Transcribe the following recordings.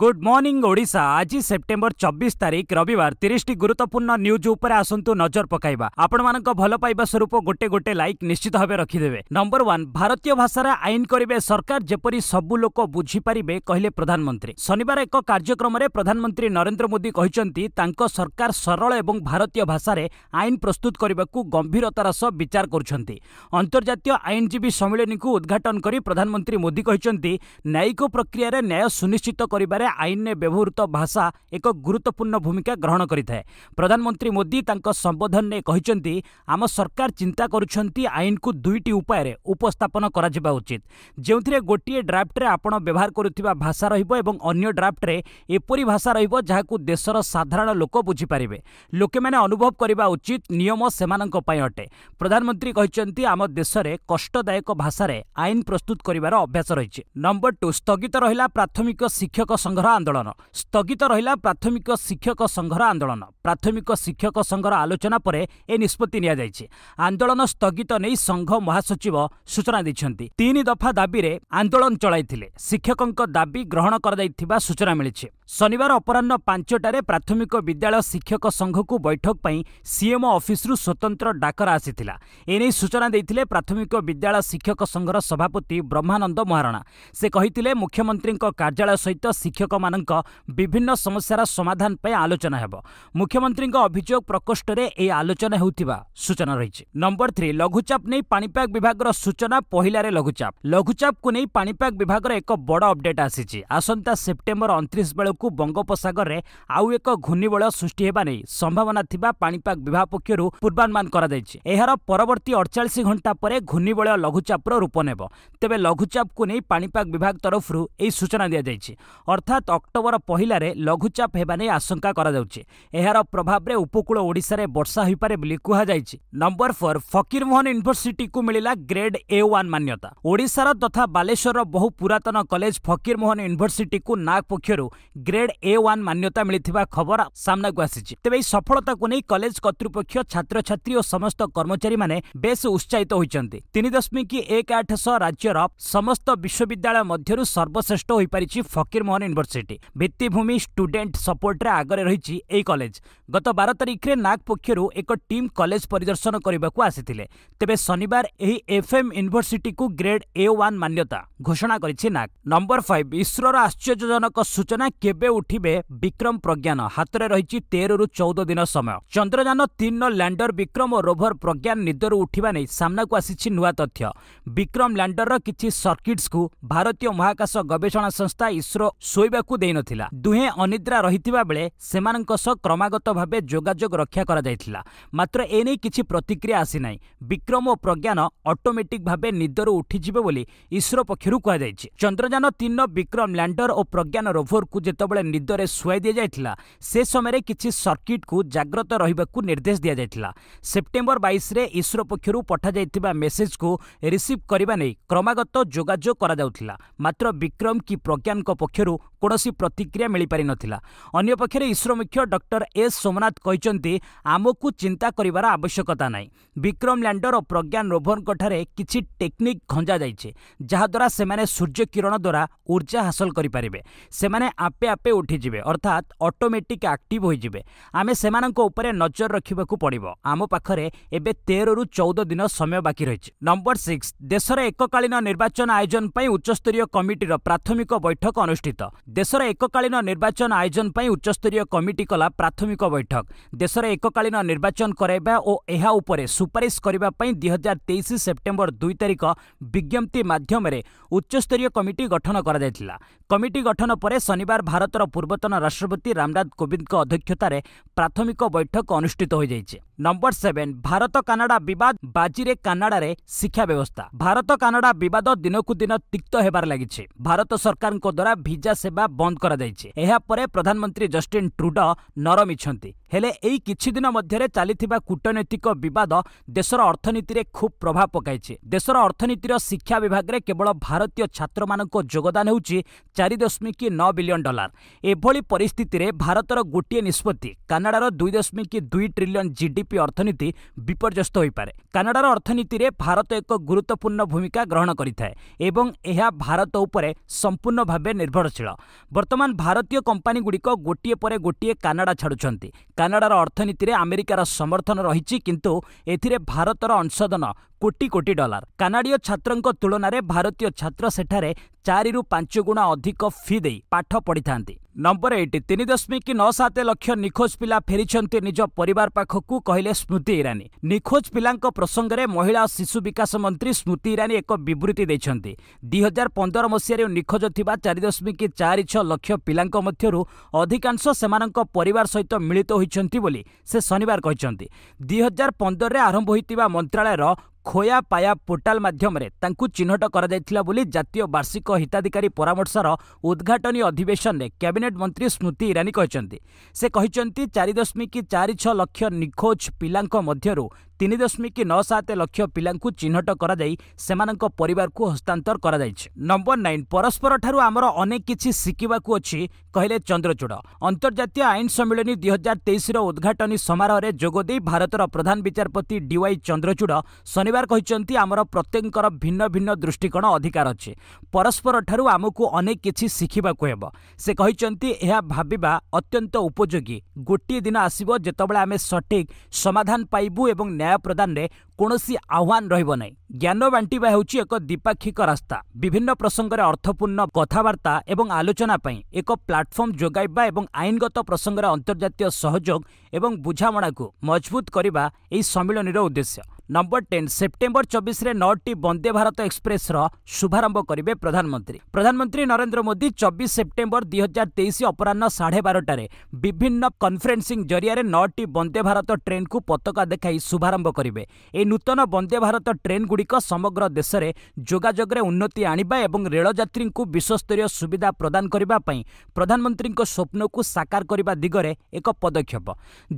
good morning Odisha আজ September চব্বিশ তারিখ রবিবার তিরিশটি গুরুত্বপূর্ণ নিউজ উপরে আসন্তু নজর পকাইবা আপনার ভাল পাইবা স্বরূপ গোটে গোটে লাইক নিশ্চিত ভাবে রখিদেবে নম্বর ওয়ান ভারতীয় ভাষার আইন করবে সরকার যেপরি সবু লোক বুঝিপারিবে কহিলে প্রধানমন্ত্রী শনিবার এক কার্যক্রমে প্রধানমন্ত্রী নরেন্দ্র মোদী কিন্তু তাঙ্ক সরকার সরল এবং ভারতীয় ভাষার আইন প্রস্তুত করা গম্ভীরতার সহ বিচার করছেন অন্তর্জাতীয় আইনজীবী সম্মিলনী উদ্ঘাটন করে প্রধানমন্ত্রী মোদী কিন্তু ন্যায়িক প্রক্রিয়ার ন্যায় সুনিশ্চিত করিবার କ୍ଷେତ୍ରରେ ଆଇନରେ ବ୍ୟବହୃତ ଭାଷା ଏକ ଗୁରୁତ୍ୱପୂର୍ଣ୍ଣ ଭୂମିକା ଗ୍ରହଣ କରିଥାଏ ପ୍ରଧାନମନ୍ତ୍ରୀ ମୋଦି ତାଙ୍କ ସମ୍ବୋଧନରେ କହିଛନ୍ତି ଆମ ସରକାର ଚିନ୍ତା କରୁଛନ୍ତି ଆଇନକୁ ଦୁଇଟି ଉପାୟରେ ଉପସ୍ଥାପନ କରାଯିବା ଉଚିତ ଯେଉଁଥିରେ ଗୋଟିଏ ଡ୍ରାଫ୍ଟରେ ଆପଣ ବ୍ୟବହାର କରୁଥିବା ଭାଷା ରହିବ ଏବଂ ଅନ୍ୟ ଡ୍ରାଫ୍ଟରେ ଏପରି ଭାଷା ରହିବ ଯାହାକୁ ଦେଶର ସାଧାରଣ ଲୋକ ବୁଝିପାରିବେ ଲୋକମାନେ ଅନୁଭବ କରିବା ଉଚିତ ନିୟମ ସେମାନଙ୍କ ପାଇଁ ଅଟେ ପ୍ରଧାନମନ୍ତ୍ରୀ କହିଛନ୍ତି ଆମ ଦେଶରେ କଷ୍ଟଦାୟକ ଭାଷାରେ ଆଇନ ପ୍ରସ୍ତୁତ କରିବାର ଅଭ୍ୟାସ ରହିଛି ନମ୍ବର ଟୁ ସ୍ଥଗିତ ରହିଲା ପ୍ରାଥମିକ ଶିକ୍ଷକ ସଂଘର ଆନ୍ଦୋଳନ ସ୍ଥଗିତ ରହିଲା ପ୍ରାଥମିକ ଶିକ୍ଷକ ସଂଘର ଆନ୍ଦୋଳନ ପ୍ରାଥମିକ ଶିକ୍ଷକ ସଂଘର ଆଲୋଚନା ପରେ ଏ ନିଷ୍ପତ୍ତି ନିଆଯାଇଛି ଆନ୍ଦୋଳନ ସ୍ଥଗିତ ନେଇ ସଂଘ ମହାସଚିବ ସୂଚନା ଦେଇଛନ୍ତି ତିନି ଦଫା ଦାବିରେ ଆନ୍ଦୋଳନ ଚଳାଇଥିଲେ ଶିକ୍ଷକଙ୍କ ଦାବି ଗ୍ରହଣ କରାଯାଇଥିବା ସୂଚନା ମିଳିଛି ଶନିବାର ଅପରାହ୍ନ ପାଞ୍ଚଟାରେ ପ୍ରାଥମିକ ବିଦ୍ୟାଳୟ ଶିକ୍ଷକ ସଂଘକୁ ବୈଠକ ପାଇଁ ସିଏମ୍ଓ ଅଫିସରୁ ସ୍ୱତନ୍ତ୍ର ଡାକରା ଆସିଥିଲା ଏନେଇ ସୂଚନା ଦେଇଥିଲେ ପ୍ରାଥମିକ ବିଦ୍ୟାଳୟ ଶିକ୍ଷକ ସଂଘର ସଭାପତି ବ୍ରହ୍ମାନନ୍ଦ ମହାରଣା ସେ କହିଥିଲେ ମୁଖ୍ୟମନ୍ତ୍ରୀଙ୍କ କାର୍ଯ୍ୟାଳୟ ସହିତ ଶିକ୍ଷକମାନଙ୍କ ବିଭିନ୍ନ ସମସ୍ୟାର ସମାଧାନ ପାଇଁ ଆଲୋଚନା ହେବ ମୁଖ୍ୟମନ୍ତ୍ରୀଙ୍କ ଅଭିଯୋଗ ପ୍ରକୋଷ୍ଠରେ ଏହି ଆଲୋଚନା ହେଉଥିବା ସୂଚନା ରହିଛି ନମ୍ବର ଥ୍ରୀ ଲଘୁଚାପ ନେଇ ପାଣିପାଗ ବିଭାଗର ସୂଚନା ପହିଲାରେ ଲଘୁଚାପ ଲଘୁଚାପକୁ ନେଇ ପାଣିପାଗ ବିଭାଗର ଏକ ବଡ଼ ଅପଡେଟ୍ ଆସିଛି ଆସନ୍ତା ସେପ୍ଟେମ୍ବର ଅଣତିରିଶ ବେଳକୁ ଆଗକୁ ବଙ୍ଗୋପସାଗରରେ ଆଉ ଏକ ଘୂର୍ଣ୍ଣିବଳୟ ସୃଷ୍ଟି ହେବା ନେଇ ସମ୍ଭାବନା ଥିବା ପାଣିପାଗ ବିଭାଗ ପକ୍ଷରୁ ପୂର୍ବାନୁମାନ କରାଯାଇଛି ଏହାର ପରବର୍ତ୍ତୀ ଅଠଚାଳିଶ ଘଣ୍ଟା ପରେ ଘୂର୍ଣ୍ଣିବଳୟ ଲଘୁଚାପର ରୂପ ନେବ ତେବେ ଲଘୁଚାପକୁ ନେଇ ପାଣିପାଗ ବିଭାଗ ତରଫରୁ ଏହି ସୂଚନା ଦିଆଯାଇଛି ଅର୍ଥାତ୍ ଅକ୍ଟୋବର ପହିଲାରେ ଲଘୁଚାପ ହେବା ନେଇ ଆଶଙ୍କା କରାଯାଉଛି ଏହାର ପ୍ରଭାବରେ ଉପକୂଳ ଓଡ଼ିଶାରେ ବର୍ଷା ହୋଇପାରେ ବୋଲି କୁହାଯାଇଛି ନମ୍ବର ଫୋର୍ ଫକୀରମୋହନ ୟୁନିଭର୍ସିଟିକୁ ମିଳିଲା ଗ୍ରେଡ୍ ଏ ୱାନ୍ ମାନ୍ୟତା ଓଡ଼ିଶାର ତଥା ବାଲେଶ୍ୱରର ବହୁ ପୁରାତନ କଲେଜ ଫକୀରମୋହନ ୟୁନିଭର୍ସିଟିକୁ ନାଗ ପକ୍ଷରୁ ଗ୍ରେଡ୍ ଏ ୱାନ୍ ମାନ୍ୟତା ମିଳିଥିବା ଖବର ସାମ୍ନାକୁ ଆସିଛି ତେବେ ଏହି ସଫଳତାକୁ ନେଇ କଲେଜ କର୍ତ୍ତୃପକ୍ଷ ଛାତ୍ରଛାତ୍ରୀ ଓ ସମସ୍ତ କର୍ମଚାରୀମାନେ ବେଶ୍ ଉତ୍ସାହିତ ହୋଇଛନ୍ତି ତିନି ଦଶମିକ ଏକ ଆଠ ସହ ରାଜ୍ୟର ସମସ୍ତ ବିଶ୍ୱବିଦ୍ୟାଳୟ ମଧ୍ୟରୁ ସର୍ବଶ୍ରେଷ୍ଠ ହୋଇପାରିଛି ଫକୀରମୋହନ ୟୁନିଭର୍ସିଟି ଭିତ୍ତିଭୂମି ଷ୍ଟୁଡେଣ୍ଟ ସପୋର୍ଟରେ ଆଗରେ ରହିଛି ଏହି କଲେଜ ଗତ ବାର ତାରିଖରେ ନାକ୍ ପକ୍ଷରୁ ଏକ ଟିମ୍ କଲେଜ ପରିଦର୍ଶନ କରିବାକୁ ଆସିଥିଲେ ତେବେ ଶନିବାର ଏହି ଏଫ୍ଏମ୍ ୟୁନିଭର୍ସିଟିକୁ ଗ୍ରେଡ୍ ଏ ୱାନ୍ ମାନ୍ୟତା ଘୋଷଣା କରିଛି ନାକ୍ ନମ୍ବର ଫାଇଭ୍ ଇସ୍ରୋର ଆଶ୍ଚର୍ଯ୍ୟଜନକ ସୂଚନା କେବେ ଏବେ ଉଠିବେ ବିକ୍ରମ ପ୍ରଜ୍ଞାନ ହାତରେ ରହିଛି ତେରରୁ ଚଉଦ ଦିନ ସମୟ ଚନ୍ଦ୍ରଯାନ ତିନିର ଲ୍ୟାଣ୍ଡର ବିକ୍ରମ ଓ ରୋଭର ପ୍ରଜ୍ଞାନ ନିଦରୁ ଉଠିବା ନେଇ ସାମ୍ନାକୁ ଆସିଛି ନୂଆ ତଥ୍ୟ ବିକ୍ରମ ଲ୍ୟାଣ୍ଡରର କିଛି ସର୍କିଟ୍ସକୁ ଭାରତୀୟ ମହାକାଶ ଗବେଷଣା ସଂସ୍ଥା ଇସ୍ରୋ ଶୋଇବାକୁ ଦେଇନଥିଲା ଦୁହେଁ ଅନିଦ୍ରା ରହିଥିବା ବେଳେ ସେମାନଙ୍କ ସହ କ୍ରମାଗତ ଭାବେ ଯୋଗାଯୋଗ ରକ୍ଷା କରାଯାଇଥିଲା ମାତ୍ର ଏନେଇ କିଛି ପ୍ରତିକ୍ରିୟା ଆସିନାହିଁ ବିକ୍ରମ ଓ ପ୍ରଜ୍ଞାନ ଅଟୋମେଟିକ୍ ଭାବେ ନିଦରୁ ଉଠିଯିବେ ବୋଲି ଇସ୍ରୋ ପକ୍ଷରୁ କୁହାଯାଇଛି ଚନ୍ଦ୍ରଯାନ ତିନିର ବିକ୍ରମ ଲ୍ୟାଣ୍ଡର ଓ ପ୍ରଜ୍ଞାନ ରୋଭରକୁ ଯେତେବେଳେ যেতবে নিদরে শুয়াই দিয়ে যাই সে সময় কিছু সর্কিট কু জাগ্রত রহবাক নির্দেশ দিয়া যাই সেপ্টেম্বর বাইশে ইসরো পক্ষ পঠাযাই মেসেজ কু রিসিভ করা নেই ক্রমাগত যোগাযোগ করা যাওয়া মাত্র বিক্রম কি প্রজ্ঞান পক্ষ কৌশি প্রতিক্রিয়া মিপারি অন্যপক্ষে ইসরো মুখ্য ডক্টর এস সোমনাথ কিন্তু আমকু চিন্তা করবার আবশ্যকতা নাই বিক্রম ল্যাণ্ডর ও প্রজ্ঞান রোভরঠার কিছু টেকনিক খঞ্জা যাইছে যাদ্বারা সে সূর্য কিরণ দ্বারা ঊর্জা হাসল করে সেমানে আপে ଆପେ ଉଠିଯିବେ ଅର୍ଥାତ୍ ଅଟୋମେଟିକ୍ ଆକ୍ଟିଭ୍ ହୋଇଯିବେ ଆମେ ସେମାନଙ୍କ ଉପରେ ନଜର ରଖିବାକୁ ପଡ଼ିବ ଆମ ପାଖରେ ଏବେ ତେରରୁ ଚଉଦ ଦିନ ସମୟ ବାକି ରହିଛି ନମ୍ବର ସିକ୍ସ ଦେଶରେ ଏକକାଳୀନ ନିର୍ବାଚନ ଆୟୋଜନ ପାଇଁ ଉଚ୍ଚସ୍ତରୀୟ କମିଟିର ପ୍ରାଥମିକ ବୈଠକ ଅନୁଷ୍ଠିତ ଦେଶର ଏକକାଳୀନ ନିର୍ବାଚନ ଆୟୋଜନ ପାଇଁ ଉଚ୍ଚସ୍ତରୀୟ କମିଟି କଲା ପ୍ରାଥମିକ ବୈଠକ ଦେଶରେ ଏକକାଳୀନ ନିର୍ବାଚନ କରାଇବା ଓ ଏହା ଉପରେ ସୁପାରିଶ କରିବା ପାଇଁ ଦୁଇହଜାର ତେଇଶ ସେପ୍ଟେମ୍ବର ଦୁଇ ତାରିଖ ବିଜ୍ଞପ୍ତି ମାଧ୍ୟମରେ ଉଚ୍ଚସ୍ତରୀୟ କମିଟି ଗଠନ କରାଯାଇଥିଲା କମିଟି ଗଠନ ପରେ ଶନିବାର ଭାରତର ପୂର୍ବତନ ରାଷ୍ଟ୍ରପତି ରାମନାଥ କୋବିନ୍ଦଙ୍କ ଅଧ୍ୟକ୍ଷତାରେ ପ୍ରାଥମିକ ବୈଠକ ଅନୁଷ୍ଠିତ ହୋଇଯାଇଛି ନମ୍ବର ସେଭେନ୍ ଭାରତ କାନାଡ଼ା ବିବାଦ ବାଜିରେ କାନାଡ଼ାରେ ଶିକ୍ଷା ବ୍ୟବସ୍ଥା ଭାରତ କାନାଡ଼ା ବିବାଦ ଦିନକୁ ଦିନ ତିକ୍ତ ହେବାରେ ଲାଗିଛି ଭାରତ ସରକାରଙ୍କ ଦ୍ୱାରା ଭିଜା ସେବା ବନ୍ଦ କରାଯାଇଛି ଏହାପରେ ପ୍ରଧାନମନ୍ତ୍ରୀ ଜଷ୍ଟିନ୍ ଟ୍ରୁଡ ନରମିଛନ୍ତି ହେଲେ ଏଇ କିଛି ଦିନ ମଧ୍ୟରେ ଚାଲିଥିବା କୂଟନୈତିକ ବିବାଦ ଦେଶର ଅର୍ଥନୀତିରେ ଖୁବ୍ ପ୍ରଭାବ ପକାଇଛି ଦେଶର ଅର୍ଥନୀତିର ଶିକ୍ଷା ବିଭାଗରେ କେବଳ ଭାରତୀୟ ଛାତ୍ରମାନଙ୍କ ଯୋଗଦାନ ହେଉଛି ଚାରି ଦଶମିକ ନଅ ବିଲିୟନ ଡଲାର ଏଭଳି ପରିସ୍ଥିତିରେ ଭାରତର ଗୋଟିଏ ନିଷ୍ପତ୍ତି କାନାଡ଼ାର ଦୁଇ ଦଶମିକ ଦୁଇ ଟ୍ରିଲିୟନ୍ ଜିଡିପି ଅର୍ଥନୀତି ବିପର୍ଯ୍ୟସ୍ତ ହୋଇପାରେ କାନାଡ଼ାର ଅର୍ଥନୀତିରେ ଭାରତ ଏକ ଗୁରୁତ୍ୱପୂର୍ଣ୍ଣ ଭୂମିକା ଗ୍ରହଣ କରିଥାଏ ଏବଂ ଏହା ଭାରତ ଉପରେ ସମ୍ପୂର୍ଣ୍ଣ ଭାବେ ନିର୍ଭରଶୀଳ ବର୍ତ୍ତମାନ ଭାରତୀୟ କମ୍ପାନୀଗୁଡ଼ିକ ଗୋଟିଏ ପରେ ଗୋଟିଏ କାନାଡ଼ା ଛାଡ଼ୁଛନ୍ତି କାନାଡ଼ାର ଅର୍ଥନୀତିରେ ଆମେରିକାର ସମର୍ଥନ ରହିଛି କିନ୍ତୁ ଏଥିରେ ଭାରତର ଅଂଶଧନ କୋଟି କୋଟି ଡଲାର କାନାଡ଼ିୟ ଛାତ୍ରଙ୍କ ତୁଳନାରେ ଭାରତୀୟ ଛାତ୍ର ସେଠାରେ ଚାରିରୁ ପାଞ୍ଚ ଗୁଣା ଅଧିକ ଫି ଦେଇ ପାଠ ପଢ଼ିଥାନ୍ତି ନମ୍ବର ଏଇଟ୍ ତିନି ଦଶମିକ ନଅ ସାତ ଲକ୍ଷ ନିଖୋଜ ପିଲା ଫେରିଛନ୍ତି ନିଜ ପରିବାର ପାଖକୁ କହିଲେ ସ୍ମୃତି ଇରାନୀ ନିଖୋଜ ପିଲାଙ୍କ ପ୍ରସଙ୍ଗରେ ମହିଳା ଓ ଶିଶୁ ବିକାଶ ମନ୍ତ୍ରୀ ସ୍ମୃତି ଇରାନୀ ଏକ ବିବୃତ୍ତି ଦେଇଛନ୍ତି ଦୁଇ ହଜାର ପନ୍ଦର ମସିହାରେ ନିଖୋଜ ଥିବା ଚାରି ଦଶମିକ ଚାରି ଛଅ ଲକ୍ଷ ପିଲାଙ୍କ ମଧ୍ୟରୁ ଅଧିକାଂଶ ସେମାନଙ୍କ ପରିବାର ସହିତ ମିଳିତ ହୋଇଛନ୍ତି ବୋଲି ସେ ଶନିବାର କହିଛନ୍ତି ଦୁଇ ହଜାର ପନ୍ଦରରେ ଆରମ୍ଭ ହୋଇଥିବା ମନ୍ତ୍ରାଳୟର ଖୋୟା ପାୟା ପୋର୍ଟାଲ ମାଧ୍ୟମରେ ତାଙ୍କୁ ଚିହ୍ନଟ କରାଯାଇଥିଲା ବୋଲି ଜାତୀୟ ବାର୍ଷିକ ହିତାଧିକାରୀ ପରାମର୍ଶର ଉଦ୍ଘାଟନୀ ଅଧିବେଶନରେ କ୍ୟାବିନେଟ୍ କ୍ୟାବିନେଟ୍ ମନ୍ତ୍ରୀ ସ୍ମୃତି ଇରାନୀ କହିଛନ୍ତି ସେ କହିଛନ୍ତି ଚାରି ଦଶମିକ ଚାରି ଛଅ ଲକ୍ଷ ନିଖୋଜ ପିଲାଙ୍କ ମଧ୍ୟରୁ ତିନି ଦଶମିକ ନଅ ସାତ ଲକ୍ଷ ପିଲାଙ୍କୁ ଚିହ୍ନଟ କରାଯାଇ ସେମାନଙ୍କ ପରିବାରକୁ ହସ୍ତାନ୍ତର କରାଯାଇଛି ନମ୍ବର ନାଇନ୍ ପରସ୍ପରଠାରୁ ଆମର ଅନେକ କିଛି ଶିଖିବାକୁ ଅଛି କହିଲେ ଚନ୍ଦ୍ରଚୂଡ଼ ଅନ୍ତର୍ଜାତୀୟ ଆଇନ ସମ୍ମିଳନୀ ଦୁଇହଜାର ତେଇଶର ଉଦ୍ଘାଟନୀ ସମାରୋହରେ ଯୋଗଦେଇ ଭାରତର ପ୍ରଧାନ ବିଚାରପତି ଡିୱାଇ ଚନ୍ଦ୍ରଚୂଡ଼ ଶନିବାର କହିଛନ୍ତି ଆମର ପ୍ରତ୍ୟେକଙ୍କର ଭିନ୍ନ ଭିନ୍ନ ଦୃଷ୍ଟିକୋଣ ଅଧିକାର ଅଛି ପରସ୍ପରଠାରୁ ଆମକୁ ଅନେକ କିଛି ଶିଖିବାକୁ ହେବ ସେ କହିଛନ୍ତି ଏହା ଭାବିବା ଅତ୍ୟନ୍ତ ଉପଯୋଗୀ ଗୋଟିଏ ଦିନ ଆସିବ ଯେତେବେଳେ ଆମେ ସଠିକ୍ ସମାଧାନ ପାଇବୁ ଏବଂ ନ୍ୟାୟ ନ୍ୟାୟ ପ୍ରଦାନରେ କୌଣସି ଆହ୍ୱାନ ରହିବ ନାହିଁ ଜ୍ଞାନ ବାଣ୍ଟିବା ହେଉଛି ଏକ ଦ୍ୱିପାକ୍ଷିକ ରାସ୍ତା ବିଭିନ୍ନ ପ୍ରସଙ୍ଗରେ ଅର୍ଥପୂର୍ଣ୍ଣ କଥାବାର୍ତ୍ତା ଏବଂ ଆଲୋଚନା ପାଇଁ ଏକ ପ୍ଲାଟଫର୍ମ ଯୋଗାଇବା ଏବଂ ଆଇନଗତ ପ୍ରସଙ୍ଗରେ ଅନ୍ତର୍ଜାତୀୟ ସହଯୋଗ ଏବଂ ବୁଝାମଣାକୁ ମଜବୁତ କରିବା ଏହି ସମ୍ମିଳନୀର ଉଦ୍ଦେଶ୍ୟ ନମ୍ବର ଟେନ୍ ସେପ୍ଟେମ୍ବର ଚବିଶରେ ନଅଟି ବନ୍ଦେ ଭାରତ ଏକ୍ସପ୍ରେସ୍ର ଶୁଭାରମ୍ଭ କରିବେ ପ୍ରଧାନମନ୍ତ୍ରୀ ପ୍ରଧାନମନ୍ତ୍ରୀ ନରେନ୍ଦ୍ର ମୋଦି ଚବିଶ ସେପ୍ଟେମ୍ବର ଦୁଇ ହଜାର ତେଇଶ ଅପରାହ୍ନ ସାଢ଼େ ବାରଟାରେ ବିଭିନ୍ନ କନ୍ଫରେନ୍ସିଂ ଜରିଆରେ ନଅଟି ବନ୍ଦେ ଭାରତ ଟ୍ରେନ୍କୁ ପତାକା ଦେଖାଇ ଶୁଭାରମ୍ଭ କରିବେ ଏହି ନୂତନ ବନ୍ଦେ ଭାରତ ଟ୍ରେନ୍ଗୁଡ଼ିକ ସମଗ୍ର ଦେଶରେ ଯୋଗାଯୋଗରେ ଉନ୍ନତି ଆଣିବା ଏବଂ ରେଳଯାତ୍ରୀଙ୍କୁ ବିଶ୍ୱସ୍ତରୀୟ ସୁବିଧା ପ୍ରଦାନ କରିବା ପାଇଁ ପ୍ରଧାନମନ୍ତ୍ରୀଙ୍କ ସ୍ୱପ୍ନକୁ ସାକାର କରିବା ଦିଗରେ ଏକ ପଦକ୍ଷେପ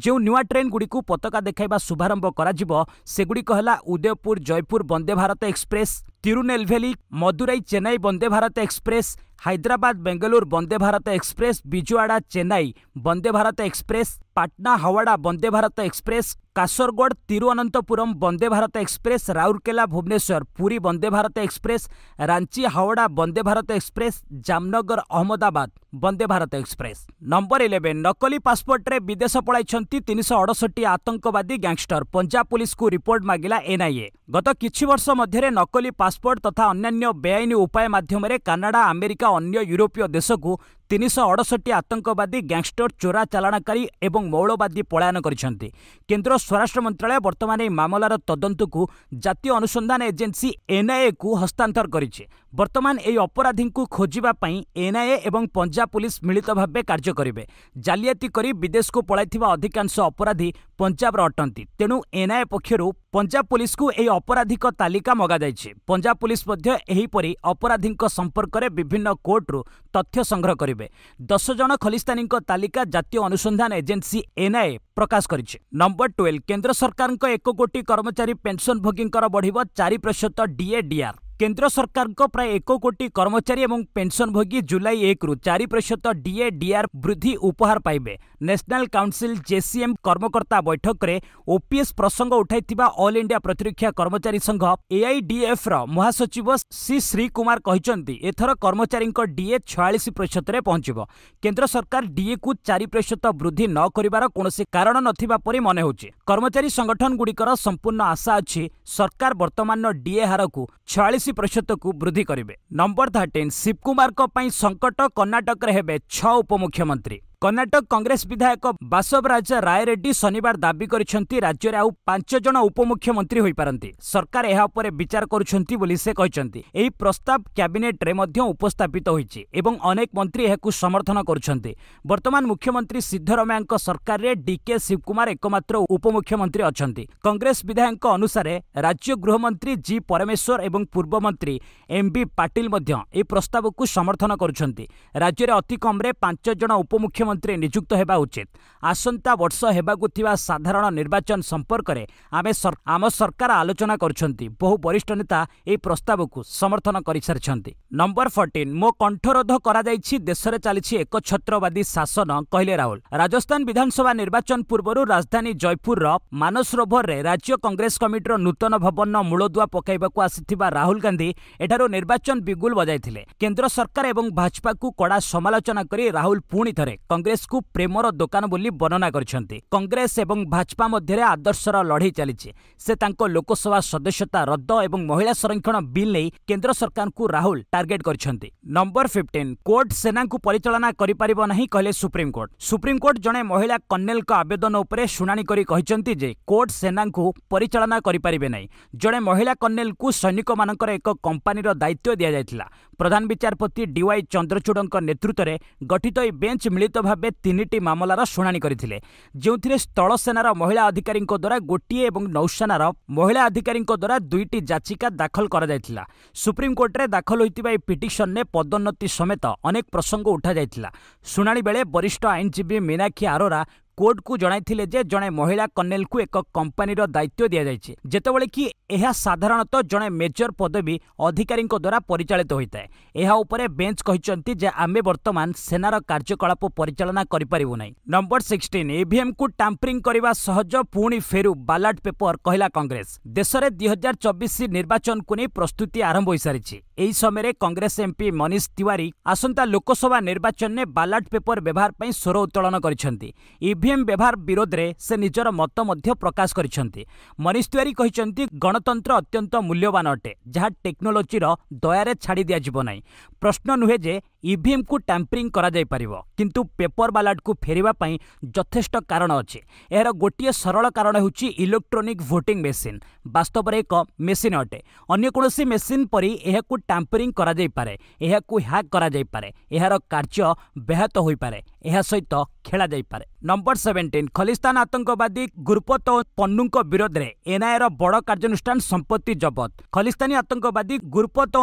ଯେଉଁ ନୂଆ ଟ୍ରେନ୍ଗୁଡ଼ିକୁ ପତାକା ଦେଖାଇବା ଶୁଭାରମ୍ଭ କରାଯିବ ସେଗୁଡ଼ିକ ଗୁଡ଼ିକ ହେଲା Udaipur Jaipur Vande Bharat Express Tirunelveli Madurai Chennai Vande Bharat Express Hyderabad Bengaluru Vande Bharat Express Vijayawada Chennai Vande Bharat Express Patna Howrah Vande Bharat Express Kasaragod Thiruvananthapuram Vande Bharat Express Rourkela Bhubaneswar Puri Vande Bharat Express Ranchi Howrah Vande Bharat Express Jamnagar Ahmedabad Vande Bharat Express number eleven नकली पासपोर्टे विदेश पଳାଇଛନ୍ତି ତିନିଶହ ଅଡ଼ଷଠି ଆତଙ୍କବାଦୀ ଗ୍ୟାଙ୍ଗଷ୍ଟର ପଞ୍ଜାବ ପୁଲିସକୁ ରିପୋର୍ଟ ମାଗିଲା ଏନ୍ଆଇଏ ଗତ କିଛି ବର୍ଷ ମଧ୍ୟରେ ନକଲି ପାସପୋର୍ଟ ତଥା ଅନ୍ୟାନ୍ୟ ବେଆଇନ ଉପାୟ ମାଧ୍ୟମରେ କାନାଡା ଆମେରିକା ଅନ୍ୟ ୟୁରୋପୀୟ को 368 আতঙ্কবাদী গ্যাংস্টার চোরাচালনা કરી এবং মৌলবাদী পলায়ন করিছন্তি কেন্দ্র স্বরাষ্ট্র মন্ত্রালয় বর্তমানে মামলার তদন্তକୁ জাতীয় অনুসন্ধান এজেন্সী এনআইএକୁ হস্তান্তর କରିছে ବର୍ତ୍ତମାନ ଏହି ଅପରାଧୀଙ୍କୁ ଖୋଜିବା ପାଇଁ ଏନ୍ଆଇଏ ଏବଂ ପଞ୍ଜାବ ପୁଲିସ୍ ମିଳିତ ଭାବେ କାର୍ଯ୍ୟ କରିବେ ଜାଲିଆତି କରି ବିଦେଶକୁ ପଳାଇଥିବା ଅଧିକାଂଶ ଅପରାଧୀ ପଞ୍ଜାବର ଅଟନ୍ତି ତେଣୁ ଏନ୍ଆଇଏ ପକ୍ଷରୁ ପଞ୍ଜାବ ପୁଲିସ୍କୁ ଏହି ଅପରାଧିକ ତାଲିକା ମଗାଯାଇଛି ପଞ୍ଜାବ ପୁଲିସ୍ ମଧ୍ୟ ଏହିପରି ଅପରାଧୀଙ୍କ ସମ୍ପର୍କରେ ବିଭିନ୍ନ କୋର୍ଟରୁ ତଥ୍ୟ ସଂଗ୍ରହ କରିବେ ଦଶ ଜଣ ଖଲିସ୍ତାନୀଙ୍କ ତାଲିକା ଜାତୀୟ ଅନୁସନ୍ଧାନ ଏଜେନ୍ସି ଏନ୍ଆଇଏ ପ୍ରକାଶ କରିଛି ନମ୍ବର ଟୁଏଲ୍ଭ କେନ୍ଦ୍ର ସରକାରଙ୍କ ଏକ କୋଟି କର୍ମଚାରୀ ପେନ୍ସନଭୋଗୀଙ୍କର ବଢ଼ିବ ଚାରି ପ୍ରତିଶତ ଡିଏ ଡିଆର୍ କେନ୍ଦ୍ର ସରକାରଙ୍କ ପ୍ରାୟ ଏକ କୋଟି କର୍ମଚାରୀ ଏବଂ ପେନ୍ସନଭୋଗୀ ଜୁଲାଇ ଏକରୁ ଚାରି ପ୍ରତିଶତ ଡିଏ ଡିଆର୍ ବୃଦ୍ଧି ଉପହାର ପାଇବେ ନ୍ୟାସନାଲ୍ କାଉନ୍ସିଲ୍ ଜେସିଏମ୍ କର୍ମକର୍ତ୍ତା ବୈଠକରେ ଓପିଏସ୍ ପ୍ରସଙ୍ଗ ଉଠାଇଥିବା ଅଲ୍ ଇଣ୍ଡିଆ ପ୍ରତିରକ୍ଷା କର୍ମଚାରୀ ସଂଘ ଏଆଇଡିଏଫ୍ର ମହାସଚିବ ସି ଶ୍ରୀକୁମାର କହିଛନ୍ତି ଏଥର କର୍ମଚାରୀଙ୍କ ଡିଏ ଛୟାଳିଶ ପ୍ରତିଶତରେ ପହଞ୍ଚିବ କେନ୍ଦ୍ର ସରକାର ଡିଏକୁ ଚାରି ପ୍ରତିଶତ ବୃଦ୍ଧି ନ କରିବାର କୌଣସି କାରଣ ନଥିବା ପରି ମନେ ହେଉଛି କର୍ମଚାରୀ ସଂଗଠନଗୁଡ଼ିକର ସମ୍ପୂର୍ଣ୍ଣ ଆଶା ଅଛି ସରକାର ବର୍ତ୍ତମାନର ଡିଏ ହାରକୁ ଛୟାଳିଶ ବିଦେଶ ପ୍ରତିଶତକୁ ବୃଦ୍ଧି କରିବେ ନମ୍ବର ଥାର୍ଟିନ୍ ଶିବକୁମାରଙ୍କ ପାଇଁ ସଙ୍କଟ କର୍ଣ୍ଣାଟକରେ ହେବେ ଛଅ ଉପମୁଖ୍ୟମନ୍ତ୍ରୀ କର୍ଣ୍ଣାଟକ କଂଗ୍ରେସ ବିଧାୟକ ବାସବରାଜ ରାୟରେଡ୍ଡି ଶନିବାର ଦାବି କରିଛନ୍ତି ରାଜ୍ୟରେ ଆଉ ପାଞ୍ଚ ଜଣ ଉପମୁଖ୍ୟମନ୍ତ୍ରୀ ହୋଇପାରନ୍ତି ସରକାର ଏହା ଉପରେ ବିଚାର କରୁଛନ୍ତି ବୋଲି ସେ କହିଛନ୍ତି ଏହି ପ୍ରସ୍ତାବ କ୍ୟାବିନେଟ୍ରେ ମଧ୍ୟ ଉପସ୍ଥାପିତ ହୋଇଛି ଏବଂ ଅନେକ ମନ୍ତ୍ରୀ ଏହାକୁ ସମର୍ଥନ କରୁଛନ୍ତି ବର୍ତ୍ତମାନ ମୁଖ୍ୟମନ୍ତ୍ରୀ ସିଦ୍ଧରମୟାଙ୍କ ସରକାରରେ ଡିକେ ଶିବକୁମାର ଏକମାତ୍ର ଉପମୁଖ୍ୟମନ୍ତ୍ରୀ ଅଛନ୍ତି କଂଗ୍ରେସ ବିଧାୟକଙ୍କ ଅନୁସାରେ ରାଜ୍ୟ ଗୃହମନ୍ତ୍ରୀ ଜି ପରମେଶ୍ୱର ଏବଂ ପୂର୍ବମନ୍ତ୍ରୀ ଏମ୍ ବି ପାଟିଲ ମଧ୍ୟ ଏହି ପ୍ରସ୍ତାବକୁ ସମର୍ଥନ କରୁଛନ୍ତି ରାଜ୍ୟରେ ଅତି କମ୍ରେ ପାଞ୍ଚ ଜଣ ଉପମୁଖ୍ୟମନ୍ତ୍ରୀ ପ୍ରଧାନମନ୍ତ୍ରୀ ନିଯୁକ୍ତ ହେବା ଉଚିତ ଆସନ୍ତା ବର୍ଷ ହେବାକୁ ଥିବା ସାଧାରଣ ନିର୍ବାଚନ ସମ୍ପର୍କରେ ଆମେ ଆମ ସରକାର ଆଲୋଚନା କରୁଛନ୍ତି ବହୁ ବରିଷ୍ଠ ନେତା ଏହି ପ୍ରସ୍ତାବକୁ ସମର୍ଥନ କରିସାରିଛନ୍ତି ନମ୍ବର ଫର୍ଟିନ୍ ମୋ କଣ୍ଠରୋଧ କରାଯାଇଛି ଦେଶରେ ଚାଲିଛି ଏକ ଛତ୍ରବାଦୀ ଶାସନ କହିଲେ ରାହୁଲ ରାଜସ୍ଥାନ ବିଧାନସଭା ନିର୍ବାଚନ ପୂର୍ବରୁ ରାଜଧାନୀ ଜୟପୁରର ମାନସରୋଭରରେ ରାଜ୍ୟ କଂଗ୍ରେସ କମିଟିର ନୂତନ ଭବନର ମୂଳଦୁଆ ପକାଇବାକୁ ଆସିଥିବା ରାହୁଲ ଗାନ୍ଧୀ ଏଠାରୁ ନିର୍ବାଚନ ବିଗୁଲ ବଜାଇଥିଲେ କେନ୍ଦ୍ର ସରକାର ଏବଂ ଭାଜପାକୁ କଡ଼ା ସମାଲୋଚନା କରି ରାହୁଲ ପୁଣି ଥରେ କଂଗ୍ରେସକୁ ପ୍ରେମର ଦୋକାନ ବୋଲି ବର୍ଣ୍ଣନା କରିଛନ୍ତି କଂଗ୍ରେସ ଏବଂ ଭାଜପା ମଧ୍ୟରେ ଆଦର୍ଶର ଲଢ଼େଇ ଚାଲିଛି ସେ ତାଙ୍କ ଲୋକସଭା ସଦସ୍ୟତା ରଦ୍ଦ ଏବଂ ମହିଳା ସଂରକ୍ଷଣ ବିଲ୍ ନେଇ କେନ୍ଦ୍ର ସରକାରଙ୍କୁ ରାହୁଲ ଟାର୍ଗେଟ୍ କରିଛନ୍ତି ନମ୍ବର ଫିଫ୍ଟିନ୍ କୋର୍ଟ ସେନାଙ୍କୁ ପରିଚାଳନା କରିପାରିବ ନାହିଁ କହିଲେ ସୁପ୍ରିମକୋର୍ଟ ସୁପ୍ରିମକୋର୍ଟ ଜଣେ ମହିଳା କର୍ଣ୍ଣେଲଙ୍କ ଆବେଦନ ଉପରେ ଶୁଣାଣି କରି କହିଛନ୍ତି ଯେ କୋର୍ଟ ସେନାଙ୍କୁ ପରିଚାଳନା କରିପାରିବେ ନାହିଁ ଜଣେ ମହିଳା କର୍ଣ୍ଣେଲଙ୍କୁ ସୈନିକମାନଙ୍କର ଏକ କମ୍ପାନୀର ଦାୟିତ୍ୱ ଦିଆଯାଇଥିଲା ପ୍ରଧାନ ବିଚାରପତି ଡିୱାଇ ଚନ୍ଦ୍ରଚୂଡ଼ଙ୍କ ନେତୃତ୍ୱରେ ଗଠିତ ଏହି ବେଞ୍ଚ ମିଳିତ ଭାବେ ଭାବେ ତିନିଟି ମାମଲାର ଶୁଣାଣି କରିଥିଲେ ଯେଉଁଥିରେ ସ୍ଥଳସେନାର ମହିଳା ଅଧିକାରୀଙ୍କ ଦ୍ୱାରା ଗୋଟିଏ ଏବଂ ନୌସେନାର ମହିଳା ଅଧିକାରୀଙ୍କ ଦ୍ୱାରା ଦୁଇଟି ଯାଚିକା ଦାଖଲ କରାଯାଇଥିଲା ସୁପ୍ରିମକୋର୍ଟରେ ଦାଖଲ ହୋଇଥିବା ଏହି ପିଟିସନରେ ପଦୋନ୍ନତି ସମେତ ଅନେକ ପ୍ରସଙ୍ଗ ଉଠାଯାଇଥିଲା ଶୁଣାଣି ବେଳେ ବରିଷ୍ଠ ଆଇନଜୀବୀ ମୀନାକ୍ଷୀ ଆରୋରା କୋର୍ଟକୁ ଜଣାଇଥିଲେ ଯେ ଜଣେ ମହିଳା କର୍ଣ୍ଣେଲଙ୍କୁ ଏକ କମ୍ପାନୀର ଦାୟିତ୍ୱ ଦିଆଯାଇଛି ଯେତେବେଳେ କି ଏହା ସାଧାରଣତଃ ଜଣେ ମେଜର ପଦବୀ ଅଧିକାରୀଙ୍କ ଦ୍ୱାରା ପରିଚାଳିତ ହୋଇଥାଏ ଏହା ଉପରେ ବେଞ୍ଚ କହିଛନ୍ତି ଯେ ଆମେ ବର୍ତ୍ତମାନ ସେନାର କାର୍ଯ୍ୟକଳାପ ପରିଚାଳନା କରିପାରିବୁ ନାହିଁ ନମ୍ବର ସିକ୍ସଟିନ୍ ଇଭିଏମ୍କୁ ଟାମ୍ପରିଂ କରିବା ସହଜ ପୁଣି ଫେରୁ ବାଲାଟ ପେପର କହିଲା କଂଗ୍ରେସ ଦେଶରେ ଦୁଇହଜାର ଚବିଶ ନିର୍ବାଚନକୁ ନେଇ ପ୍ରସ୍ତୁତି ଆରମ୍ଭ ହୋଇସାରିଛି ଏହି ସମୟରେ କଂଗ୍ରେସ ଏମ୍ପି ମନୀଷ ତିୱାରୀ ଆସନ୍ତା ଲୋକସଭା ନିର୍ବାଚନରେ ବାଲାଟ ପେପର ବ୍ୟବହାର ପାଇଁ ସ୍ୱର ଉତ୍ତୋଳନ କରିଛନ୍ତି ଇଭିଏମ୍ ବ୍ୟବହାର ବିରୋଧରେ ସେ ନିଜର ମତ ମଧ୍ୟ ପ୍ରକାଶ କରିଛନ୍ତି ମନୀଷ ତିୱାରୀ କହିଛନ୍ତି ଗଣତନ୍ତ୍ର ଅତ୍ୟନ୍ତ ମୂଲ୍ୟବାନ ଅଟେ ଯାହା ଟେକ୍ନୋଲୋଜିର ଦୟାରେ ଛାଡ଼ି ଦିଆଯିବ ନାହିଁ ପ୍ରଶ୍ନ ନୁହେଁ ଯେ ଇଭିଏମ୍କୁ ଟ୍ୟାମ୍ପରିଂ କରାଯାଇପାରିବ କିନ୍ତୁ ପେପର ବାଲାଟକୁ ଫେରିବା ପାଇଁ ଯଥେଷ୍ଟ କାରଣ ଅଛି ଏହାର ଗୋଟିଏ ସରଳ କାରଣ ହେଉଛି ଇଲେକ୍ଟ୍ରୋନିକ୍ ଭୋଟିଂ ମେସିନ୍ ବାସ୍ତବରେ ଏକ ମେସିନ୍ ଅଟେ ଅନ୍ୟ କୌଣସି ମେସିନ୍ ପରି ଏହାକୁ ଟାମ୍ପରିଂ କରାଯାଇପାରେ ଏହାକୁ ହ୍ୟାକ୍ କରାଯାଇପାରେ ଏହାର କାର୍ଯ୍ୟ ବ୍ୟାହତ ହୋଇପାରେ ଏହା ସହିତ ଖେଳାଯାଇପାରେ ନମ୍ବର ସେଭେଣ୍ଟିନ୍ ଖଲିସ୍ତାନ ଆତଙ୍କବାଦୀ ଗୁରୁପତ ଓ ପନ୍ନୁଙ୍କ ବିରୋଧରେ ଏନ୍ଆଇଏର ବଡ଼ କାର୍ଯ୍ୟାନୁଷ୍ଠାନ ସମ୍ପତ୍ତି ଜବତ ଖଲିସ୍ତାନୀ ଆତଙ୍କବାଦୀ ଗୁରୁପତ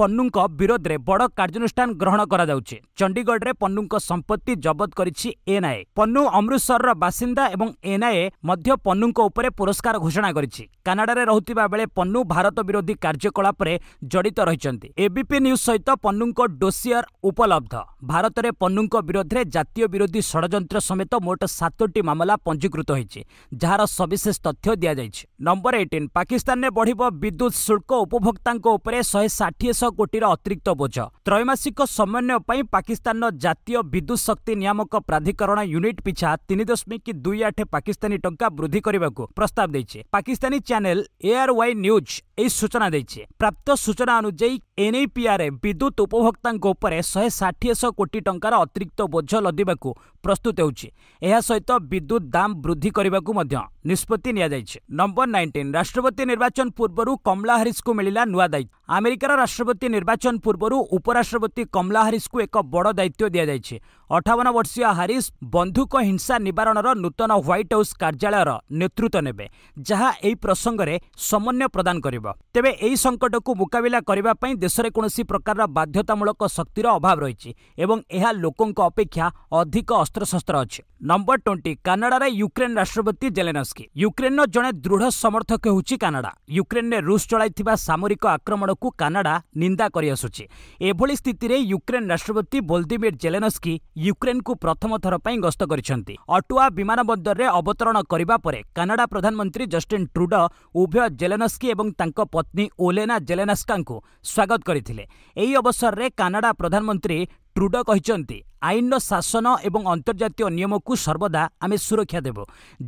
ପନ୍ନୁଙ୍କ ବିରୋଧରେ ବଡ଼ କାର୍ଯ୍ୟାନୁଷ୍ଠାନ ଗ୍ରହଣ କରାଯାଉଛି ଚଣ୍ଡିଗଡ଼ରେ ପନ୍ନୁଙ୍କ ସମ୍ପତ୍ତି ଜବତ କରିଛି ଏନ୍ଆଇଏ ପନ୍ନୁ ଅମୃତସରର ବାସିନ୍ଦା ଏବଂ ଏନ୍ଆଇଏ ମଧ୍ୟ ପନ୍ନୁଙ୍କ ଉପରେ ପୁରସ୍କାର ଘୋଷଣା କରିଛି କାନାଡ଼ାରେ ରହୁଥିବା ବେଳେ ପନ୍ନୁ ଭାରତ ବିରୋଧୀ କାର୍ଯ୍ୟକଳାପରେ ଜଡ଼ିତ ରହିଛନ୍ତି କହିଛନ୍ତି ଏବିପି ନ୍ୟୁଜ୍ ସହିତ ପନ୍ନୁଙ୍କ ଡୋସିୟର ଉପଲବ୍ଧ ଭାରତରେ ପନ୍ନୁଙ୍କ ବିରୋଧରେ ଜାତୀୟ ବିରୋଧୀ ଷଡ଼ଯନ୍ତ୍ର ସମେତ ମୋଟ ସାତଟି ମାମଲା ପଞ୍ଜୀକୃତ ହୋଇଛି ଯାହାର ସବିଶେଷ ତଥ୍ୟ ଦିଆଯାଇଛି ନମ୍ବର ଏଇଟିନ୍ ପାକିସ୍ତାନରେ ବଢ଼ିବ ବିଦ୍ୟୁତ୍ ଶୁଳ୍କ ଉପଭୋକ୍ତାଙ୍କ ଉପରେ ଶହେ ଷାଠିଏ ଶହ କୋଟିର ଅତିରିକ୍ତ ବୋଝ ତ୍ରୈମାସିକ ସମନ୍ୱୟ ପାଇଁ ପାକିସ୍ତାନର ଜାତୀୟ ବିଦ୍ୟୁତ୍ ଶକ୍ତି ନିୟାମକ ପ୍ରାଧିକରଣ ୟୁନିଟ୍ ପିଛା ତିନି ଦଶମିକ ଦୁଇ ଆଠ ପାକିସ୍ତାନୀ ଟଙ୍କା ବୃଦ୍ଧି କରିବାକୁ ପ୍ରସ୍ତାବ ଦେଇଛି Pakistani channel A R Y news ଏହି ସୂଚନା ଦେଇଛି ପ୍ରାପ୍ତ ସୂଚନା ଅନୁଯାୟୀ ଏନ୍ଇପିଆର୍ ବିଦ୍ୟୁତ୍ ଉପଭୋକ୍ତାଙ୍କ ଉପରେ ଶହେ ଷାଠିଏ ଶହ କୋଟି ଟଙ୍କାର ଅତିରିକ୍ତ ବୋଝ ଲଦିବାକୁ ପ୍ରସ୍ତୁତ ହେଉଛି ଏହା ସହିତ ବିଦ୍ୟୁତ୍ ଦାମ୍ ବୃଦ୍ଧି କରିବାକୁ ମଧ୍ୟ ନିଷ୍ପତ୍ତି ନିଆଯାଇଛି ନମ୍ବର ନାଇଣ୍ଟିନ୍ ରାଷ୍ଟ୍ରପତି ନିର୍ବାଚନ ପୂର୍ବରୁ କମଲା ହାରିସ୍କୁ ମିଳିଲା ନୂଆ ଦାୟିତ୍ୱ ଆମେରିକାର ରାଷ୍ଟ୍ରପତି ନିର୍ବାଚନ ପୂର୍ବରୁ ଉପରାଷ୍ଟ୍ରପତି କମଲା ହାରିସ୍କୁ ଏକ ବଡ଼ ଦାୟିତ୍ୱ ଦିଆଯାଇଛି ଅଠାବନ ବର୍ଷୀୟ ହାରିସ୍ ବନ୍ଧୁକ ହିଂସା ନିବାରଣର ନୂତନ ହ୍ୱାଇଟ୍ ହାଉସ୍ କାର୍ଯ୍ୟାଳୟର ନେତୃତ୍ୱ ନେବେ ଯାହା ଏହି ପ୍ରସଙ୍ଗରେ ସମନ୍ୱୟ ପ୍ରଦାନ କରିବ ତେବେ ଏହି ସଙ୍କଟକୁ ମୁକାବିଲା କରିବା ପାଇଁ ଦେଶରେ କୌଣସି ପ୍ରକାରର ବାଧ୍ୟତାମୂଳକ ଶକ୍ତିର ଅଭାବ ରହିଛି ଏବଂ ଏହା ଲୋକଙ୍କ ଅପେକ୍ଷା ଅଧିକ ଅସ୍ତ୍ରଶସ୍ତ୍ର ଅଛି ନମ୍ବର ଟ୍ୱେଣ୍ଟି କାନାଡ଼ାରେ ୟୁକ୍ରେନ୍ ରାଷ୍ଟ୍ରପତି ଜେଲେନସ୍କି ୟୁକ୍ରେନ୍ର ଜଣେ ଦୃଢ଼ ସମର୍ଥକ ହେଉଛି କାନାଡ଼ା ୟୁକ୍ରେନ୍ରେ ରୁଷ ଚଳାଇଥିବା ସାମରିକ ଆକ୍ରମଣକୁ କାନାଡ଼ା ନିନ୍ଦା କରିଆସୁଛି ଏଭଳି ସ୍ଥିତିରେ ୟୁକ୍ରେନ୍ ରାଷ୍ଟ୍ରପତି ବୋଲଦିମିର୍ ଜେଲେନସ୍କି ୟୁକ୍ରେନ୍କୁ ପ୍ରଥମ ଥର ପାଇଁ ଗସ୍ତ କରିଛନ୍ତି ଅଟୁଆ ବିମାନ ବନ୍ଦରରେ ଅବତରଣ କରିବା ପରେ କାନାଡ଼ା ପ୍ରଧାନମନ୍ତ୍ରୀ ଜଷ୍ଟିନ୍ ଟ୍ରୁଡୋ ଉଭୟ ଜେଲେନସ୍କି ଏବଂ ତାଙ୍କ ପତ୍ନୀ ଓଲେନା ଜେଲେନସ୍କାଙ୍କୁ ସ୍ୱାଗତ କରିଥିଲେ ଏହି ଅବସରରେ କାନାଡ଼ା ପ୍ରଧାନମନ୍ତ୍ରୀ ট্রুড କହିଛନ୍ତି ଆଇନର ଶାସନ ଏବଂ ଅନ୍ତର୍ଜାତୀୟ ନିୟମକୁ ସର୍ବଦା ଆମେ ସୁରକ୍ଷା ଦେବୁ